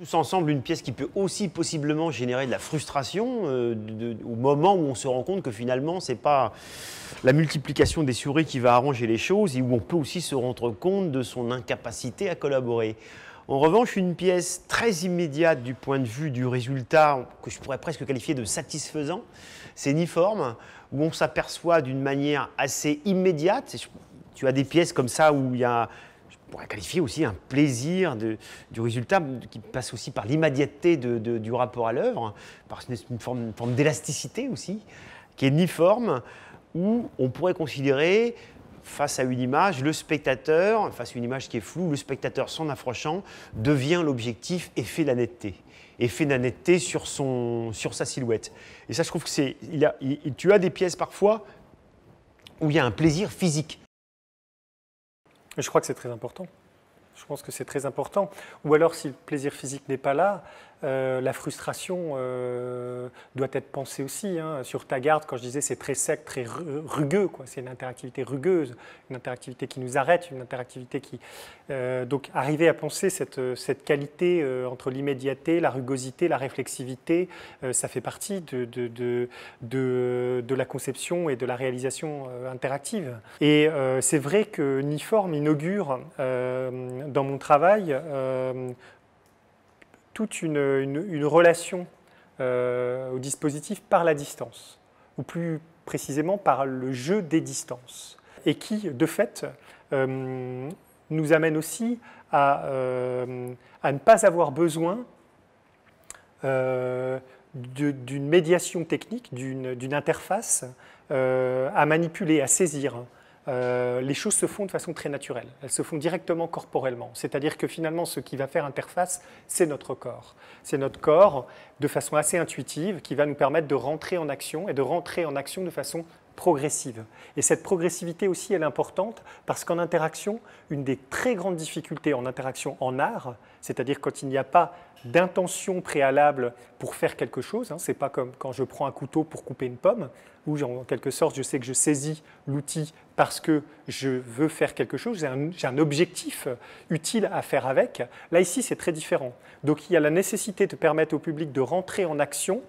tous ensemble une pièce qui peut aussi possiblement générer de la frustration euh, au moment où on se rend compte que finalement c'est pas la multiplication des souris qui va arranger les choses et où on peut aussi se rendre compte de son incapacité à collaborer. En revanche, une pièce très immédiate du point de vue du résultat, que je pourrais presque qualifier de satisfaisant, c'est Niforme, où on s'aperçoit d'une manière assez immédiate, tu as des pièces comme ça où il y a pourrait qualifier aussi un plaisir du résultat qui passe aussi par l'immédiateté de, du rapport à l'œuvre, par une, forme, forme d'élasticité aussi, qui est uniforme, où on pourrait considérer face à une image, le spectateur, face à une image qui est floue, le spectateur s'en approchant devient l'objectif et fait la netteté. Et fait la netteté sur, son, sur sa silhouette. Et ça, je trouve que c'est. tu as des pièces parfois où il y a un plaisir physique. Mais je crois que c'est très important. Je pense que c'est très important. Ou alors, si le plaisir physique n'est pas là, euh, la frustration euh, doit être pensée aussi. Hein. Sur ta garde, quand je disais c'est très sec, très rugueux, c'est une interactivité rugueuse, une interactivité qui nous arrête, une interactivité qui. Euh, donc, arriver à penser cette, cette qualité entre l'immédiateté, la rugosité, la réflexivité, ça fait partie de de, de, la conception et de la réalisation interactive. Et c'est vrai que Niforme inaugure dans mon travail euh, toute une, relation euh, au dispositif par la distance, ou plus précisément par le jeu des distances, et qui, de fait, euh, nous amène aussi à, ne pas avoir besoin d'une médiation technique, d'une interface à manipuler, à saisir. Euh, les choses se font de façon très naturelle. Elles se font directement corporellement. C'est-à-dire que finalement, ce qui va faire interface, c'est notre corps. C'est notre corps, de façon assez intuitive, qui va nous permettre de rentrer en action et de rentrer en action de façon progressive. Et cette progressivité aussi, elle est importante parce qu'en interaction, une des très grandes difficultés en interaction en art, c'est-à-dire quand il n'y a pas d'intention préalable pour faire quelque chose, hein, c'est pas comme quand je prends un couteau pour couper une pomme, où en quelque sorte je sais que je saisis l'outil parce que je veux faire quelque chose, j'ai un, un, objectif utile à faire avec. Là ici c'est très différent. Donc il y a la nécessité de permettre au public de rentrer en action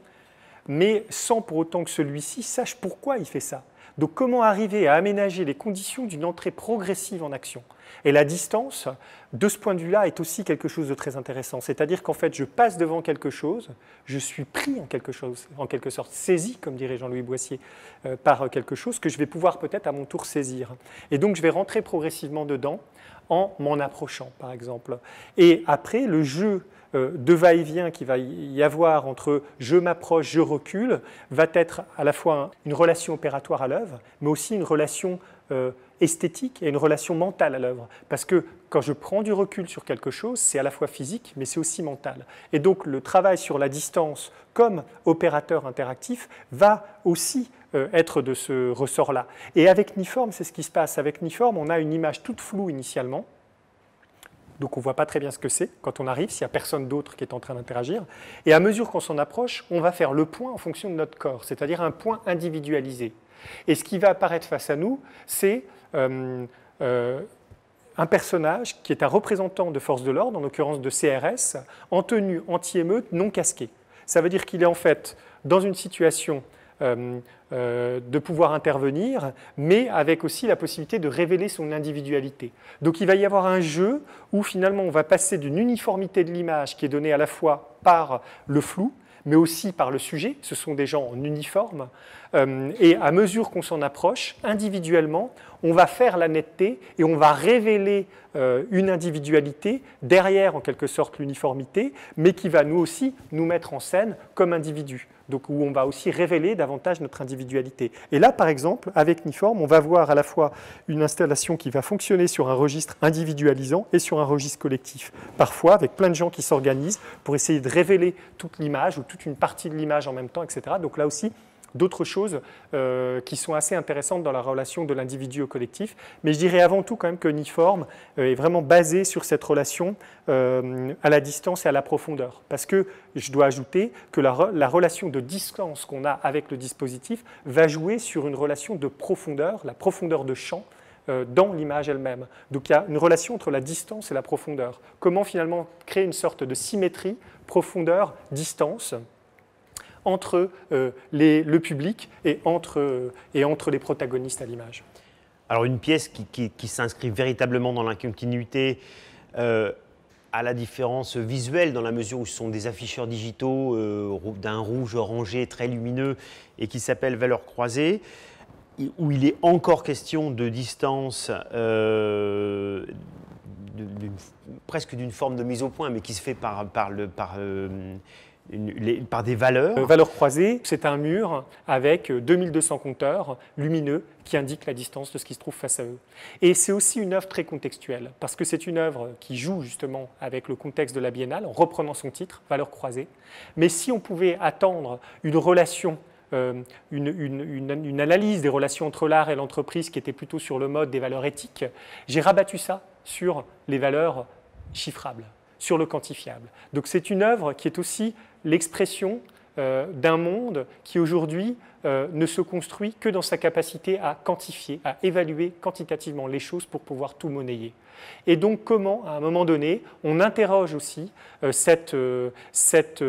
mais sans pour autant que celui-ci sache pourquoi il fait ça. Donc comment arriver à aménager les conditions d'une entrée progressive en action Et la distance, de ce point de vue-là, est aussi quelque chose de très intéressant. C'est-à-dire qu'en fait, je passe devant quelque chose, je suis pris en quelque chose, en quelque sorte saisi, comme dirait Jean-Louis Boissier, euh, par quelque chose que je vais pouvoir peut-être à mon tour saisir. Et donc je vais rentrer progressivement dedans en m'en approchant, par exemple. Et après, le jeu euh, de va-et-vient qui va y avoir entre je m'approche, je recule, va être à la fois une relation opératoire à l'œuvre, mais aussi une relation euh, esthétique et une relation mentale à l'œuvre. Parce que quand je prends du recul sur quelque chose, c'est à la fois physique, mais c'est aussi mental. Et donc le travail sur la distance comme opérateur interactif va aussi euh, être de ce ressort-là. Et avec Niform, c'est ce qui se passe. Avec Niform, on a une image toute floue initialement, donc on ne voit pas très bien ce que c'est quand on arrive, s'il n'y a personne d'autre qui est en train d'interagir. Et à mesure qu'on s'en approche, on va faire le point en fonction de notre corps, c'est-à-dire un point individualisé. Et ce qui va apparaître face à nous, c'est euh, euh, un personnage qui est un représentant de force de l'ordre, en l'occurrence de CRS, en tenue anti-émeute, non casquée. Ça veut dire qu'il est en fait dans une situation euh, euh, de pouvoir intervenir, mais avec aussi la possibilité de révéler son individualité. Donc il va y avoir un jeu où finalement on va passer d'une uniformité de l'image qui est donnée à la fois par le flou, mais aussi par le sujet, ce sont des gens en uniforme, euh, et à mesure qu'on s'en approche, individuellement, on va faire la netteté et on va révéler euh, une individualité derrière, en quelque sorte, l'uniformité, mais qui va nous aussi nous mettre en scène comme individu. Donc, où on va aussi révéler davantage notre individualité. Et là, par exemple, avec Niform, on va voir à la fois une installation qui va fonctionner sur un registre individualisant et sur un registre collectif. Parfois, avec plein de gens qui s'organisent pour essayer de révéler toute l'image ou toute une partie de l'image en même temps, etc. Donc là aussi, d'autres choses euh, qui sont assez intéressantes dans la relation de l'individu au collectif. Mais je dirais avant tout quand même que euh, est vraiment basé sur cette relation euh, à la distance et à la profondeur. Parce que je dois ajouter que la, relation de distance qu'on a avec le dispositif va jouer sur une relation de profondeur, la profondeur de champ dans l'image elle-même. Donc il y a une relation entre la distance et la profondeur. Comment finalement créer une sorte de symétrie profondeur-distance entre euh, le public euh, et entre, les protagonistes à l'image. Alors une pièce qui, s'inscrit véritablement dans la continuité, euh, à la différence visuelle dans la mesure où ce sont des afficheurs digitaux d'un rouge orangé très lumineux et qui s'appelle Valeurs croisées, où il est encore question de distance, presque d'une forme de mise au point, mais qui se fait par, par, le, par par des valeurs. Euh, valeurs croisées, c'est un mur avec 2200 euh, compteurs lumineux qui indiquent la distance de ce qui se trouve face à eux. Et c'est aussi une œuvre très contextuelle, parce que c'est une œuvre qui joue justement avec le contexte de la biennale, en reprenant son titre, Valeurs croisées. Mais si on pouvait attendre une relation euh, une, analyse des relations entre l'art et l'entreprise qui était plutôt sur le mode des valeurs éthiques, j'ai rabattu ça sur les valeurs chiffrables sur le quantifiable. Donc c'est une œuvre qui est aussi l'expression euh, d'un monde qui aujourd'hui euh, ne se construit que dans sa capacité à quantifier, à évaluer quantitativement les choses pour pouvoir tout monnayer. Et donc comment, à un moment donné, on interroge aussi euh, cette, cette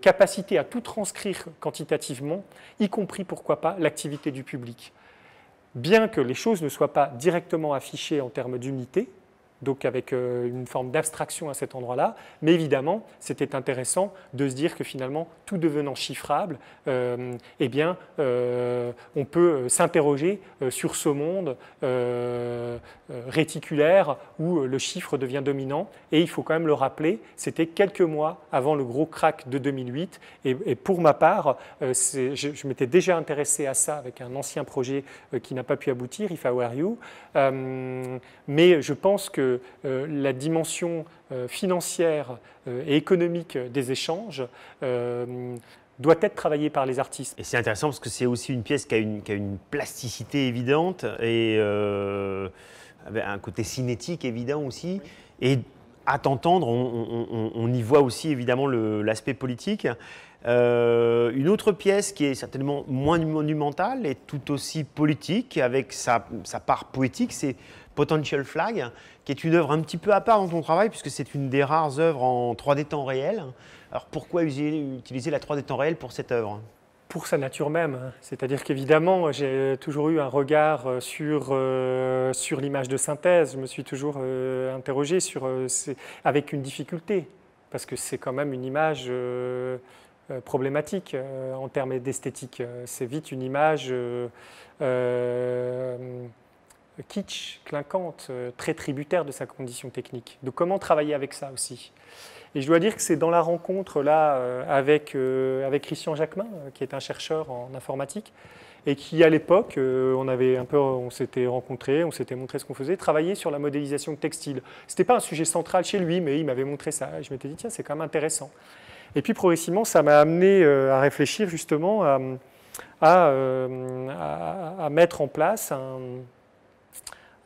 capacité à tout transcrire quantitativement, y compris, pourquoi pas, l'activité du public bien que les choses ne soient pas directement affichées en termes d'unité, donc avec euh, une forme d'abstraction à cet endroit-là. Mais évidemment, c'était intéressant de se dire que finalement, tout devenant chiffrable, euh, eh bien, euh, on peut euh, s'interroger sur ce monde réticulaire où le chiffre devient dominant. Et il faut quand même le rappeler, c'était quelques mois avant le gros crack de 2008. Et, pour ma part, je, je m'étais déjà intéressé à ça avec un ancien projet qui n'a pas pu aboutir, If I Were You. mais je pense que euh, la dimension euh, financière euh, et économique des échanges doit être travaillé par les artistes. Et c'est intéressant parce que c'est aussi une pièce qui a une, une plasticité évidente et un côté cinétique évident aussi. Et à t'entendre, on, y voit aussi évidemment l'aspect politique. une autre pièce qui est certainement moins monumentale et tout aussi politique, avec sa, sa part poétique, c'est Potential Flag, qui est une œuvre un petit peu à part dans ton travail, puisque c'est une des rares œuvres en 3D temps réel. Alors pourquoi utiliser la 3D temps réel pour cette œuvre pour sa nature même. C'est-à-dire qu'évidemment, j'ai toujours eu un regard euh, sur, euh, sur l'image de synthèse. Je me suis toujours euh, interrogé sur, avec une difficulté, parce que c'est quand même une image problématique en termes d'esthétique. C'est vite une image kitsch, clinquante, euh, très tributaire de sa condition technique. Donc comment travailler avec ça aussi Et je dois dire que c'est dans la rencontre là euh, avec, euh, avec Christian Jacquemin, qui est un chercheur en informatique, et qui à l'époque, on avait un peu, on s'était rencontrés, on s'était montré ce qu'on faisait, travailler sur la modélisation textile. C'était pas un sujet central chez lui, mais il m'avait montré ça. je m'étais dit tiens, c'est quand même intéressant. Et puis progressivement, ça m'a amené à réfléchir justement à, à mettre en place un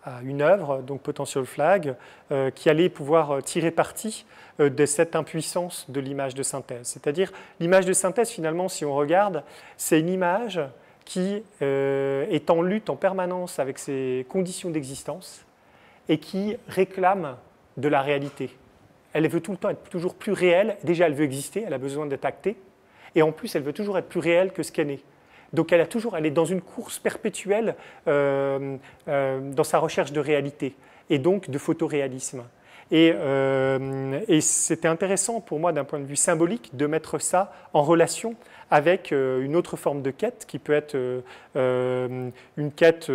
à une œuvre, donc Potential Flag, euh, qui allait pouvoir euh, tirer parti euh, de cette impuissance de l'image de synthèse. C'est-à-dire, l'image de synthèse, finalement, si on regarde, c'est une image qui est en lutte en permanence avec ses conditions d'existence et qui réclame de la réalité. Elle veut tout le temps être toujours plus réelle. Déjà, elle veut exister, elle a besoin d'être actée. Et en plus, elle veut toujours être plus réelle que ce qu'elle est. Donc elle, a toujours, elle est dans une course perpétuelle euh, euh, dans sa recherche de réalité et donc de photoréalisme. Euh, et c'était intéressant pour moi d'un point de vue symbolique de mettre ça en relation avec euh, une autre forme de quête qui peut être euh, euh, une quête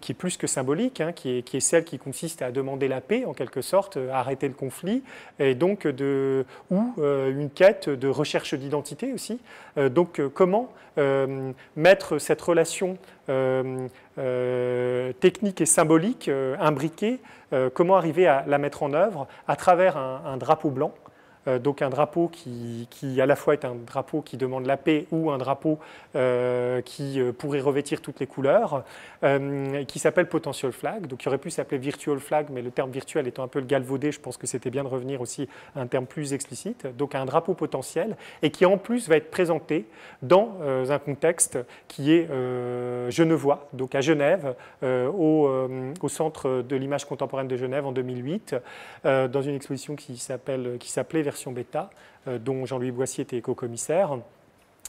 qui est plus que symbolique, hein, qui, est, celle qui consiste à demander la paix en quelque sorte, à arrêter le conflit, et donc ou une quête de recherche d'identité aussi. donc comment mettre cette relation technique et symbolique imbriquée, comment arriver à la mettre en œuvre à travers un drapeau blanc euh, donc un drapeau qui, à la fois est un drapeau qui demande la paix ou un drapeau euh, qui euh, pourrait revêtir toutes les couleurs, qui s'appelle Potential Flag, donc qui aurait pu s'appeler Virtual Flag, mais le terme virtuel étant un peu le galvaudé, je pense que c'était bien de revenir aussi à un terme plus explicite, donc un drapeau potentiel, et qui en plus va être présenté dans un contexte qui est genevois, donc à Genève, au, au Centre de l'image contemporaine de Genève en 2008, dans une exposition qui s'appelait bêta, euh, dont Jean-Louis Boissier était éco commissaire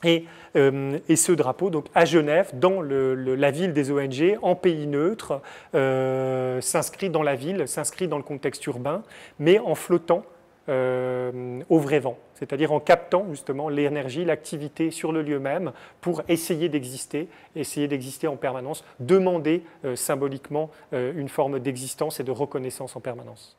euh, Et, ce drapeau, donc à Genève, dans la ville des ONG, en pays neutre, euh, s'inscrit dans la ville, s'inscrit dans le contexte urbain, mais en flottant au vrai vent, c'est-à-dire en captant justement l'énergie, l'activité sur le lieu même pour essayer d'exister, essayer d'exister en permanence, demander symboliquement une forme d'existence et de reconnaissance en permanence.